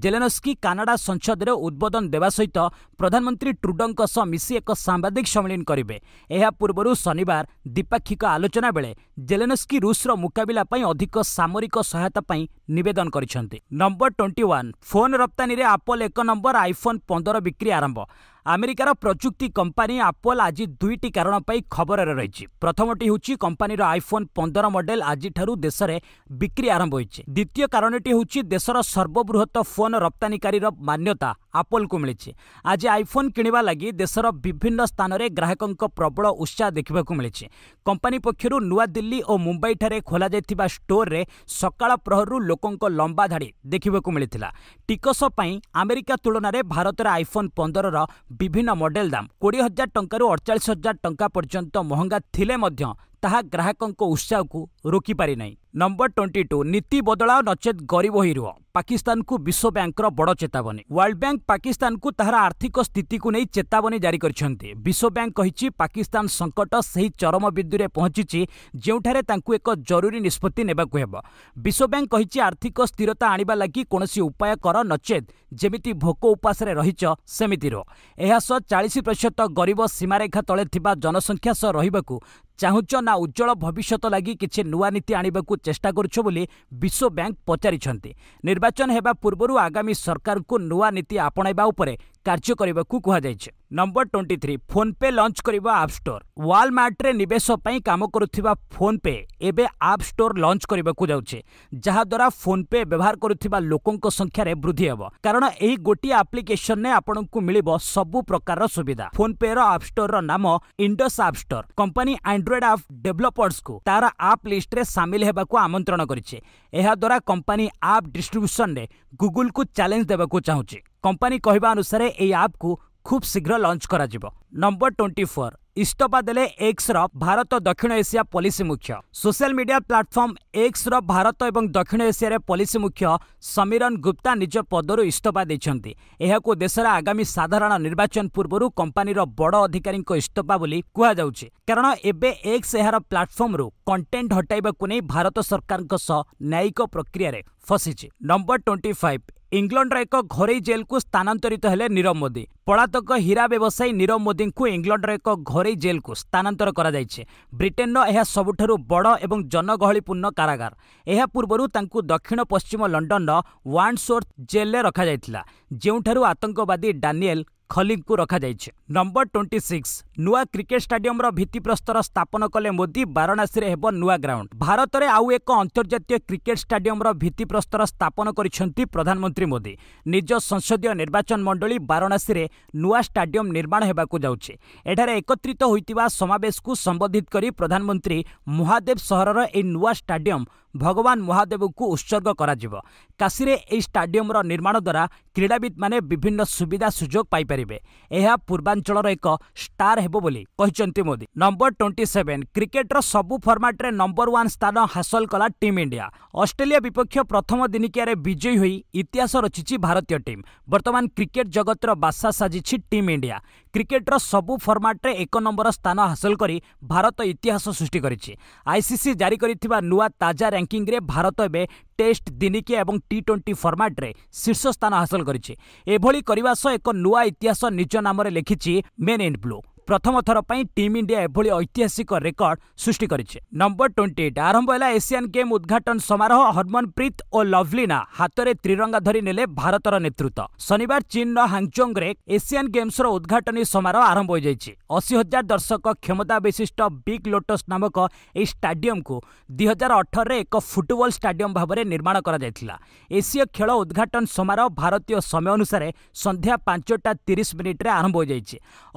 ଜେଲେନସ୍କି କାନାଡ଼ା ସଂସଦରେ ଉଦ୍ବୋଧନ ଦେବା ସହିତ ପ୍ରଧାନମନ୍ତ୍ରୀ ଟ୍ରୁଡଙ୍କ ସହ ମିଶି ଏକ ସାମ୍ବାଦିକ ସମ୍ମିଳନ କରିବେ ଏହା ପୂର୍ବରୁ ଶନିବାର ଦ୍ୱିପାକ୍ଷିକ ଆଲୋଚନା ବେଳେ ଜେଲେନସ୍କି ରୁଷର ମୁକାବିଲା ପାଇଁ ଅଧିକ ସାମରିକ ସହାୟତା ପାଇଁ ନିବେଦନ କରିଛନ୍ତି ନମ୍ବର ଟ୍ୱେଣ୍ଟି ୱାନ୍ ଫୋନ୍ ରପ୍ତାନୀରେ ଆପଲ୍ ଏକ ନମ୍ବର ଆଇଫୋନ୍ ପନ୍ଦର ବିକ୍ରି ଆରମ୍ଭ ଆମେରିକାର ପ୍ରଯୁକ୍ତି କମ୍ପାନୀ ଆପଲ୍ ଆଜି ଦୁଇଟି କାରଣ ପାଇଁ ଖବରରେ ରହିଛି ପ୍ରଥମଟି ହେଉଛି କମ୍ପାନୀର ଆଇଫୋନ୍ ପନ୍ଦର ମଡେଲ୍ ଆଜିଠାରୁ ଦେଶରେ ବିକ୍ରି ଆରମ୍ଭ ହୋଇଛି ଦ୍ୱିତୀୟ କାରଣଟି ହେଉଛି ଦେଶର ସର୍ବବୃହତ ଫୋନ୍ ରପ୍ତାନିକାରୀର ମାନ୍ୟତା ଆପଲ୍କୁ ମିଳିଛି ଆଜି ଆଇଫୋନ୍ କିଣିବା ଲାଗି ଦେଶର ବିଭିନ୍ନ ସ୍ଥାନରେ ଗ୍ରାହକଙ୍କ ପ୍ରବଳ ଉତ୍ସାହ ଦେଖିବାକୁ ମିଳିଛି କମ୍ପାନୀ ପକ୍ଷରୁ ନୂଆଦିଲ୍ଲୀ ଓ ମୁମ୍ବାଇଠାରେ ଖୋଲାଯାଇଥିବା ଷ୍ଟୋରରେ ସକାଳ ପ୍ରହରରୁ ଲୋକଙ୍କ ଲମ୍ବା ଧାଡ଼ି ଦେଖିବାକୁ ମିଳିଥିଲା ଟିକସ ପାଇଁ ଆମେରିକା ତୁଳନାରେ ଭାରତରେ ଆଇଫୋନ୍ ପନ୍ଦରର ବିଭିନ୍ନ ମଡେଲ ଦାମ କୋଡ଼ିଏ ହଜାର ଟଙ୍କାରୁ ଅଡ଼ଚାଳିଶ ହଜାର ଟଙ୍କା ପର୍ଯ୍ୟନ୍ତ ମହଙ୍ଗା ଥିଲେ ମଧ୍ୟ ତାହା ଗ୍ରାହକଙ୍କ ଉତ୍ସାହକୁ ରୋକିପାରିନାହିଁ ନମ୍ବର ଟ୍ୱେଣ୍ଟି ଟୁ ନୀତି ବଦଳାଅ ନଚେତ୍ ଗରିବ ହୋଇ ରୁହ ପାକିସ୍ତାନକୁ ବିଶ୍ୱ ବ୍ୟାଙ୍କର ବଡ଼ ଚେତାବନୀ ୱାର୍ଲଡ ବ୍ୟାଙ୍କ ପାକିସ୍ତାନକୁ ତାହାର ଆର୍ଥିକ ସ୍ଥିତିକୁ ନେଇ ଚେତାବନୀ ଜାରି କରିଛନ୍ତି ବିଶ୍ୱ ବ୍ୟାଙ୍କ କହିଛି ପାକିସ୍ତାନ ସଙ୍କଟ ସେହି ଚରମ ବିନ୍ଦୁରେ ପହଞ୍ଚିଛି ଯେଉଁଠାରେ ତାଙ୍କୁ ଏକ ଜରୁରୀ ନିଷ୍ପତ୍ତି ନେବାକୁ ହେବ ବିଶ୍ୱ ବ୍ୟାଙ୍କ କହିଛି ଆର୍ଥିକ ସ୍ଥିରତା ଆଣିବା ଲାଗି କୌଣସି ଉପାୟ କର ନଚେତ୍ ଯେମିତି ଭୋକ ଉପାସରେ ରହିଛ ସେମିତି ରୁହ ଏହା ସହ ଚାଳିଶ ପ୍ରତିଶତ ଗରିବ ସୀମାରେଖା ତଳେ ଥିବା ଜନସଂଖ୍ୟା ସହ ରହିବାକୁ ଚାହୁଁଛ ନା ଉଜ୍ଜଳ ଭବିଷ୍ୟତ ଲାଗି କିଛି ନୂଆ ନୀତି ଆଣିବାକୁ ଚେଷ୍ଟା କରୁଛ ବୋଲି ବିଶ୍ୱବ୍ୟାଙ୍କ ପଚାରିଛନ୍ତି ନିର୍ବାଚନ ହେବା ପୂର୍ବରୁ ଆଗାମୀ ସରକାରଙ୍କୁ ନୂଆ ନୀତି ଆପଣାଇବା ଉପରେ କାର୍ଯ୍ୟ କରିବାକୁ କୁହାଯାଇଛି number twenty three PhonePe launch କରିବ ଆପ୍ ଷ୍ଟୋର୍ ୱାଲମାର୍ଟରେ ନିବେଶ ପାଇଁ କାମ କରୁଥିବା ଫୋନ୍ପେ ଏବେ ଆପ୍ ଷ୍ଟୋର୍ ଲଞ୍ଚ କରିବାକୁ ଯାଉଛି ଯାହାଦ୍ୱାରା ଫୋନ୍ପେ ବ୍ୟବହାର କରୁଥିବା ଲୋକଙ୍କ ସଂଖ୍ୟାରେ ବୃଦ୍ଧି ହେବ କାରଣ ଏହି ଗୋଟିଏ ଆପ୍ଲିକେସନରେ ଆପଣଙ୍କୁ ମିଳିବ ସବୁ ପ୍ରକାରର ସୁବିଧା ଫୋନ୍ପେର ଆପ୍ ଷ୍ଟୋର୍ର ନାମ Indus app store company Android app ଡେଭଲପର୍ସକୁ ତାର ଆପ୍ ଲିଷ୍ଟରେ ସାମିଲ ହେବାକୁ ଆମନ୍ତ୍ରଣ କରିଛି ଏହାଦ୍ୱାରା କମ୍ପାନୀ ଆପ୍ ଡିଷ୍ଟ୍ରିବ୍ୟୁସନରେ ଗୁଗୁଲକୁ ଚ୍ୟାଲେଞ୍ଜ ଦେବାକୁ ଚାହୁଁଛି କମ୍ପାନୀ କହିବା ଅନୁସାରେ ଏହି ଆପ୍କୁ ଖୁବ୍ ଶୀଘ୍ର ଲଞ୍ଚ କରାଯିବ ନମ୍ବର ଟ୍ୱେଣ୍ଟି ଫୋର୍ ଇସ୍ତଫା ଦେଲେ ଏକ୍ସର ଭାରତ ଦକ୍ଷିଣ ଏସିଆ ପଲିସି ମୁଖ୍ୟ ସୋସିଆଲ ମିଡିଆ ପ୍ଲାଟଫର୍ମ ଏକ୍ସର ଭାରତ ଏବଂ ଦକ୍ଷିଣ ଏସିଆରେ ପଲିସି ମୁଖ୍ୟ ସମୀରନ ଗୁପ୍ତା ନିଜ ପଦରୁ ଇସ୍ତଫା ଦେଇଛନ୍ତି ଏହାକୁ ଦେଶରେ ଆଗାମୀ ସାଧାରଣ ନିର୍ବାଚନ ପୂର୍ବରୁ କମ୍ପାନୀର ବଡ଼ ଅଧିକାରୀଙ୍କ ଇସ୍ତଫା ବୋଲି କୁହାଯାଉଛି କାରଣ ଏବେ ଏକ୍ସ ଏହାର ପ୍ଲାଟଫର୍ମରୁ କଣ୍ଟେଣ୍ଟ ହଟାଇବାକୁ ନେଇ ଭାରତ ସରକାରଙ୍କ ସହ ନ୍ୟାୟିକ ପ୍ରକ୍ରିୟାରେ ଫସିଛି ନମ୍ବର ଟ୍ୱେଣ୍ଟି ଫାଇଭ୍ ଇଂଲଣ୍ଡର ଏକ ଘରୋଇ ଜେଲ୍କୁ ସ୍ଥାନାନ୍ତରିତ ହେଲେ ନିରବ ମୋଦି ପଳାତକ ହୀରା ବ୍ୟବସାୟୀ ନିରବ ମୋଦିଙ୍କୁ ଇଂଲଣ୍ଡର ଏକ ଘରୋଇ ଜେଲ୍କୁ ସ୍ଥାନାନ୍ତର କରାଯାଇଛି ବ୍ରିଟେନ୍ର ଏହା ସବୁଠାରୁ ବଡ଼ ଏବଂ ଜନଗହଳିପୂର୍ଣ୍ଣ କାରାଗାର ଏହା ପୂର୍ବରୁ ତାଙ୍କୁ ଦକ୍ଷିଣ ପଶ୍ଚିମ ଲଣ୍ଡନର ୱାଣ୍ଡସୋର୍ଥ ଜେଲ୍ରେ ରଖାଯାଇଥିଲା ଯେଉଁଠାରୁ ଆତଙ୍କବାଦୀ ଡାନିଏଲ୍ ଖଲିଙ୍କୁ ରଖାଯାଇଛି ନମ୍ବର ଟ୍ୱେଣ୍ଟି ସିକ୍ସ ନୂଆ କ୍ରିକେଟ୍ ଷ୍ଟାଡିୟମର ଭିତ୍ତିପ୍ରସ୍ତର ସ୍ଥାପନ କଲେ ମୋଦି ବାରାଣାସୀରେ ହେବ ନୂଆ ଗ୍ରାଉଣ୍ଡ ଭାରତରେ ଆଉ ଏକ ଅନ୍ତର୍ଜାତୀୟ କ୍ରିକେଟ୍ ଷ୍ଟାଡିୟମର ଭିତ୍ତିପ୍ରସ୍ତର ସ୍ଥାପନ କରିଛନ୍ତି ପ୍ରଧାନମନ୍ତ୍ରୀ ମୋଦି ନିଜ ସଂସଦୀୟ ନିର୍ବାଚନ ମଣ୍ଡଳୀ ବାରାଣାସୀରେ ନୂଆ ଷ୍ଟାଡିୟମ ନିର୍ମାଣ ହେବାକୁ ଯାଉଛି ଏଠାରେ ଏକତ୍ରିତ ହୋଇଥିବା ସମାବେଶକୁ ସମ୍ବୋଧିତ କରି ପ୍ରଧାନମନ୍ତ୍ରୀ ମହାଦେବ ସହରର ଏହି ନୂଆ ଷ୍ଟାଡିୟମ ଭଗବାନ ମହାଦେବଙ୍କୁ ଉତ୍ସର୍ଗ କରାଯିବ କାଶୀରେ ଏହି ଷ୍ଟାଡିୟମର ନିର୍ମାଣ ଦ୍ୱାରା କ୍ରୀଡ଼ାବିତମାନେ ବିଭିନ୍ନ ସୁବିଧା ସୁଯୋଗ ପାଇପାରିବେ କରିପାରିବେ ଏହା ପୂର୍ବାଞ୍ଚଳର ଏକ ଷ୍ଟାର୍ ହେବ ବୋଲି କହିଛନ୍ତି ମୋଦି ନମ୍ବର ଟ୍ୱେଣ୍ଟି ସେଭେନ୍ କ୍ରିକେଟର ସବୁ ଫର୍ମାଟରେ ନମ୍ବର ୱାନ୍ ସ୍ଥାନ ହାସଲ କଲା ଟିମ୍ ଇଣ୍ଡିଆ ଅଷ୍ଟ୍ରେଲିଆ ବିପକ୍ଷ ପ୍ରଥମ ଦିନିକିଆରେ ବିଜୟୀ ହୋଇ ଇତିହାସ ରଚିଛି ଭାରତୀୟ ଟିମ୍ ବର୍ତ୍ତମାନ କ୍ରିକେଟ ଜଗତର ବାସା ସାଜିଛି ଟିମ୍ ଇଣ୍ଡିଆ କ୍ରିକେଟର ସବୁ ଫର୍ମାଟରେ ଏକ ନମ୍ବର ସ୍ଥାନ ହାସଲ କରି ଭାରତ ଇତିହାସ ସୃଷ୍ଟି କରିଛି ଆଇସିସି ଜାରି କରିଥିବା ନୂଆ ତାଜା ର୍ୟାଙ୍କିଂରେ ଭାରତ ଏବେ টেস্ট দিনিকিয়া এবং টি টোয়েন্টি ফর্মাট্রে শীর্ষস্থান হাসল করেছে এভাবে করা সহ এক নূয় ইতিহাস নিজ নামে লিখিছে মেন ইন ব্লু প্রথম থর টিম ইন্ডিয়া এভাবে ঐতিহাসিক রেকর্ড সৃষ্টি করেছে নম্বর টোয়েন্টি এইট আরম্ভ হল এসিয়ান গেম উদ্ঘাটন সমারোহ হরমনপ্রীত ও লভলিনা হাতরে ত্রিরঙ্গা ধরি নেলে ভারতর নেতৃত্ব শনিবার চীনর হাংচংরে এসিয়ান গেমসর উদ্ঘাটনী সমারোহ আরম্ভ হয়ে যাই অশী হাজার দর্শক ক্ষমতা বিশিষ্ট বিগ লোটস নামক এই স্টাডিয়মকু দুই হাজার অঠরের এক ফুটবল স্টাডিয়ম ভাবে নির্মাণ করা যাই এসীয় খেল উদ্ঘাটন সমারোহ ভারতীয় সময় অনুসারে সন্ধ্যা পাঁচটা তিরিশ মিনিটে আরম্ভ হয়ে যাই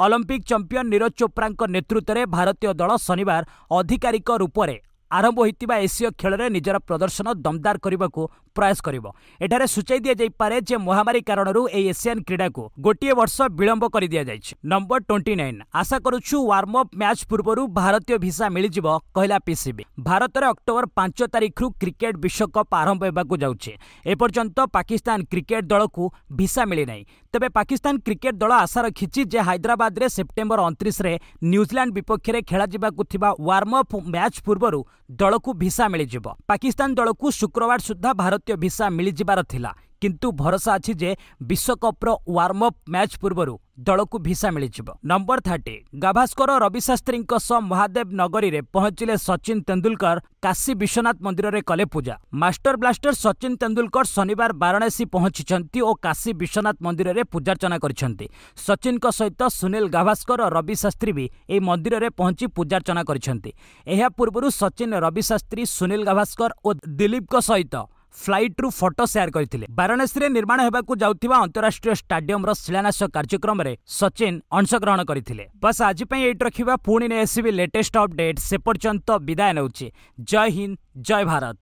অলিম্পিক চম্পিয়ন କ୍ୟାପ୍ଟେନ୍ ନିରଜ ଚୋପ୍ରାଙ୍କ ନେତୃତ୍ୱରେ ଭାରତୀୟ ଦଳ ଶନିବାର ଅଧିକାରୀଙ୍କ ରୂପରେ ଆରମ୍ଭ ହୋଇଥିବା ଏସୀୟ ଖେଳରେ ନିଜର ପ୍ରଦର୍ଶନ ଦମଦାର କରିବାକୁ ପ୍ରୟାସ କରିବ ଏଠାରେ ସୂଚାଇ ଦିଆଯାଇପାରେ ଯେ ମହାମାରୀ କାରଣରୁ ଏହି ଏସିଆନ୍ କ୍ରୀଡ଼ାକୁ ଗୋଟିଏ ବର୍ଷ ବିଳମ୍ବ କରି ଦିଆଯାଇଛି ନମ୍ବର ଟ୍ୱେଣ୍ଟି ନାଇନ୍ ଆଶା କରୁଛୁ ୱାର୍ମ ଅପ୍ ମ୍ୟାଚ୍ ପୂର୍ବରୁ ଭାରତୀୟ ଭିସା ମିଳିଯିବ କହିଲା ପିସିବି ଭାରତରେ ଅକ୍ଟୋବର ପାଞ୍ଚ ତାରିଖରୁ କ୍ରିକେଟ୍ ବିଶ୍ୱକପ୍ ଆରମ୍ଭ ହେବାକୁ ଯାଉଛି ଏପର୍ଯ୍ୟନ୍ତ ପାକିସ୍ତାନ କ୍ରିକେଟ୍ ଦଳକୁ ଭିସା ମିଳିନାହିଁ ତେବେ ପାକିସ୍ତାନ କ୍ରିକେଟ୍ ଦଳ ଆଶା ରଖିଛି ଯେ ହାଇଦ୍ରାବାଦରେ ସେପ୍ଟେମ୍ବର ଅଣତିରିଶରେ ନ୍ୟୁଜିଲାଣ୍ଡ ବିପକ୍ଷରେ ଖେଳାଯିବାକୁ ଥିବା ୱାର୍ମ ଅପ୍ ମ୍ୟାଚ୍ ପୂର୍ବରୁ ଦଳକୁ ଭିସା ମିଳିଯିବ ପାକିସ୍ତାନ ଦଳକୁ ଶୁକ୍ରବାର ସୁଦ୍ଧା ଭାରତ ଭାରତୀୟ ଭିସା ମିଳିଯିବାର ଥିଲା କିନ୍ତୁ ଭରସା ଅଛି ଯେ ବିଶ୍ୱକପ୍ର ୱାର୍ମ ଅପ୍ ମ୍ୟାଚ୍ ପୂର୍ବରୁ ଦଳକୁ ଭିସା ମିଳିଯିବ ନମ୍ବର ଥାର୍ଟି ଗାଭାସ୍କର ରବି ଶାସ୍ତ୍ରୀଙ୍କ ସହ ମହାଦେବ ନଗରୀରେ ପହଞ୍ଚିଲେ ସଚିନ ତେନ୍ଦୁଲକର କାଶୀ ବିଶ୍ୱନାଥ ମନ୍ଦିରରେ କଲେ ପୂଜା ମାଷ୍ଟର ବ୍ଲାଷ୍ଟର ସଚିନ ତେନ୍ଦୁଲକର ଶନିବାର ବାରାଣସୀ ପହଞ୍ଚିଛନ୍ତି ଓ କାଶୀ ବିଶ୍ୱନାଥ ମନ୍ଦିରରେ ପୂଜାର୍ଚ୍ଚନା କରିଛନ୍ତି ସଚିନଙ୍କ ସହିତ ସୁନୀଲ ଗାଭାସ୍କର ରବି ଶାସ୍ତ୍ରୀ ବି ଏହି ମନ୍ଦିରରେ ପହଞ୍ଚି ପୂଜାର୍ଚ୍ଚନା କରିଛନ୍ତି ଏହା ପୂର୍ବରୁ ସଚିନ ରବି ଶାସ୍ତ୍ରୀ ସୁନୀଲ ଗାଭାସ୍କର ଓ ଦିଲୀପଙ୍କ ସହିତ ଫ୍ଲାଇଟ୍ରୁ ଫଟୋ ସେୟାର କରିଥିଲେ ବାରାଣାସୀରେ ନିର୍ମାଣ ହେବାକୁ ଯାଉଥିବା ଅନ୍ତରାଷ୍ଟ୍ରୀୟ ଷ୍ଟାଡିୟମର ଶିଳାନ୍ୟାସ କାର୍ଯ୍ୟକ୍ରମରେ ସଚିନ ଅଂଶଗ୍ରହଣ କରିଥିଲେ ବାସ୍ ଆଜି ପାଇଁ ଏଇଠି ରଖିବା ପୁଣି ନେଇ ଆସିବି ଲେଟେଷ୍ଟ ଅପଡେଟ୍ ସେ ପର୍ଯ୍ୟନ୍ତ ବିଦାୟ ନେଉଛି ଜୟ ହିନ୍ଦ ଜୟ ଭାରତ